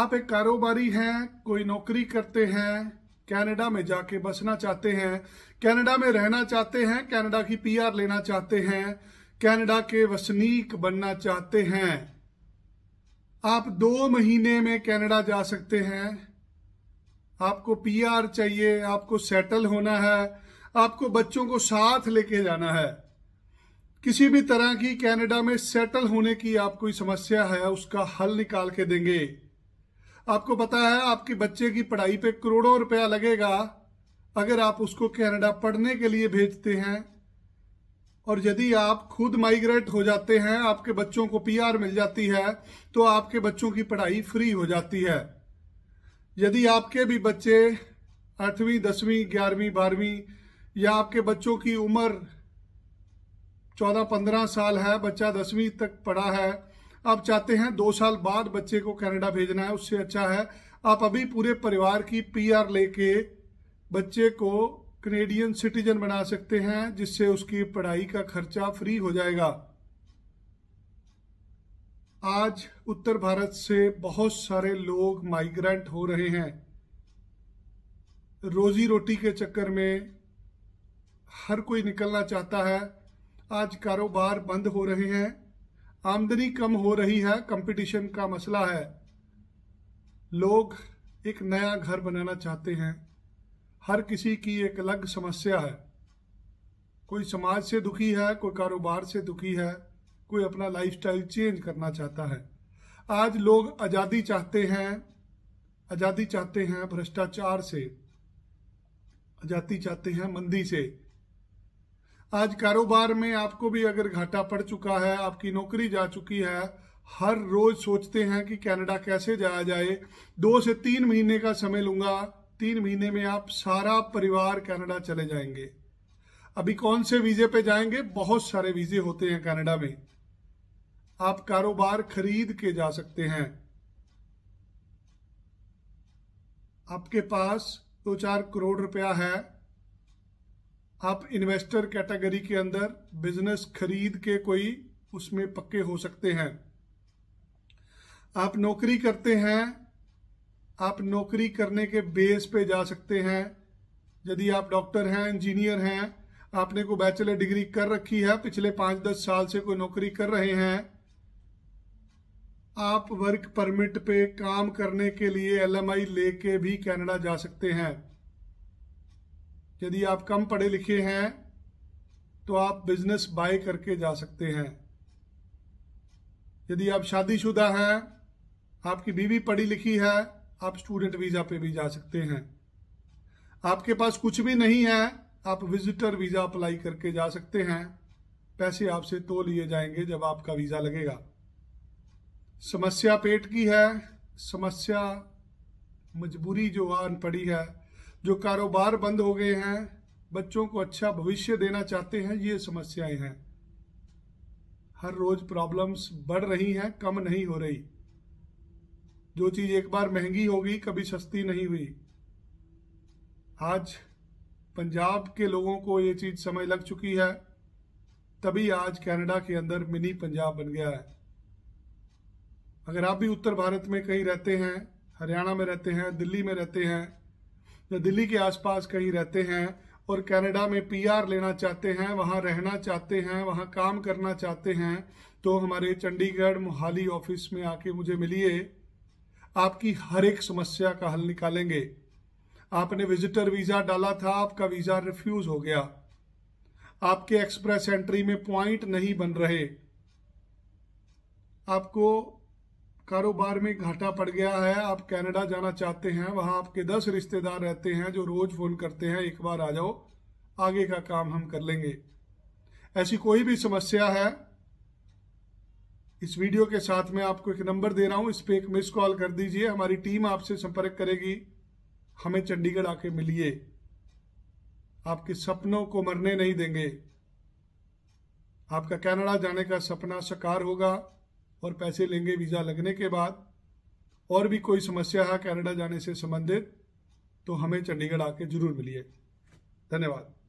आप एक कारोबारी हैं कोई नौकरी करते हैं कनाडा में जाके बसना चाहते हैं कनाडा में रहना चाहते हैं कनाडा की पीआर लेना चाहते हैं कनाडा के वसनीक बनना चाहते हैं आप दो महीने में कनाडा जा सकते हैं आपको पीआर चाहिए आपको सेटल होना है आपको बच्चों को साथ लेके जाना है किसी भी तरह की कनाडा में सेटल होने की आप कोई समस्या है उसका हल निकाल के देंगे आपको पता है आपके बच्चे की पढ़ाई पे करोड़ों रुपया लगेगा अगर आप उसको कनाडा पढ़ने के लिए भेजते हैं और यदि आप खुद माइग्रेट हो जाते हैं आपके बच्चों को पीआर मिल जाती है तो आपके बच्चों की पढ़ाई फ्री हो जाती है यदि आपके भी बच्चे आठवीं दसवीं ग्यारहवीं बारहवीं या आपके बच्चों की उम्र चौदह पंद्रह साल है बच्चा दसवीं तक पढ़ा है आप चाहते हैं दो साल बाद बच्चे को कनाडा भेजना है उससे अच्छा है आप अभी पूरे परिवार की पीआर लेके बच्चे को कनेडियन सिटीजन बना सकते हैं जिससे उसकी पढ़ाई का खर्चा फ्री हो जाएगा आज उत्तर भारत से बहुत सारे लोग माइग्रेंट हो रहे हैं रोजी रोटी के चक्कर में हर कोई निकलना चाहता है आज कारोबार बंद हो रहे हैं आमदनी कम हो रही है कंपटीशन का मसला है लोग एक नया घर बनाना चाहते हैं हर किसी की एक अलग समस्या है कोई समाज से दुखी है कोई कारोबार से दुखी है कोई अपना लाइफस्टाइल चेंज करना चाहता है आज लोग आज़ादी चाहते हैं आज़ादी चाहते हैं भ्रष्टाचार से आज़ादी चाहते हैं मंदी से आज कारोबार में आपको भी अगर घाटा पड़ चुका है आपकी नौकरी जा चुकी है हर रोज सोचते हैं कि कनाडा कैसे जाया जाए दो से तीन महीने का समय लूंगा तीन महीने में आप सारा परिवार कनाडा चले जाएंगे अभी कौन से वीजे पे जाएंगे बहुत सारे वीजे होते हैं कनाडा में आप कारोबार खरीद के जा सकते हैं आपके पास दो तो चार करोड़ रुपया है आप इन्वेस्टर कैटेगरी के अंदर बिजनेस खरीद के कोई उसमें पक्के हो सकते हैं आप नौकरी करते हैं आप नौकरी करने के बेस पे जा सकते हैं यदि आप डॉक्टर हैं इंजीनियर हैं आपने को बैचलर डिग्री कर रखी है पिछले पाँच दस साल से कोई नौकरी कर रहे हैं आप वर्क परमिट पे काम करने के लिए एलएमआई लेके भी कनाडा जा सकते हैं यदि आप कम पढ़े लिखे हैं तो आप बिजनेस बाय करके जा सकते हैं यदि आप शादीशुदा हैं आपकी बीवी पढ़ी लिखी है आप स्टूडेंट वीज़ा पे भी जा सकते हैं आपके पास कुछ भी नहीं है आप विजिटर वीज़ा अप्लाई करके जा सकते हैं पैसे आपसे तो लिए जाएंगे जब आपका वीज़ा लगेगा समस्या पेट की है समस्या मजबूरी जो अनपढ़ी है जो कारोबार बंद हो गए हैं बच्चों को अच्छा भविष्य देना चाहते हैं ये समस्याएं हैं हर रोज प्रॉब्लम्स बढ़ रही हैं कम नहीं हो रही जो चीज एक बार महंगी हो गई कभी सस्ती नहीं हुई आज पंजाब के लोगों को ये चीज समय लग चुकी है तभी आज कनाडा के अंदर मिनी पंजाब बन गया है अगर आप भी उत्तर भारत में कहीं रहते हैं हरियाणा में रहते हैं दिल्ली में रहते हैं जो दिल्ली के आसपास कहीं रहते हैं और कनाडा में पीआर लेना चाहते हैं वहां रहना चाहते हैं वहां काम करना चाहते हैं तो हमारे चंडीगढ़ मोहाली ऑफिस में आके मुझे मिलिए आपकी हर एक समस्या का हल निकालेंगे आपने विजिटर वीज़ा डाला था आपका वीज़ा रिफ्यूज़ हो गया आपके एक्सप्रेस एंट्री में पॉइंट नहीं बन रहे आपको कारोबार में घाटा पड़ गया है आप कनाडा जाना चाहते हैं वहां आपके दस रिश्तेदार रहते हैं जो रोज फोन करते हैं एक बार आ जाओ आगे का काम हम कर लेंगे ऐसी कोई भी समस्या है इस वीडियो के साथ में आपको एक नंबर दे रहा हूं इस पर एक मिस कॉल कर दीजिए हमारी टीम आपसे संपर्क करेगी हमें चंडीगढ़ आके मिलिए आपके सपनों को मरने नहीं देंगे आपका कनाडा जाने का सपना साकार होगा और पैसे लेंगे वीज़ा लगने के बाद और भी कोई समस्या है कनाडा जाने से संबंधित तो हमें चंडीगढ़ आके ज़रूर मिलिए धन्यवाद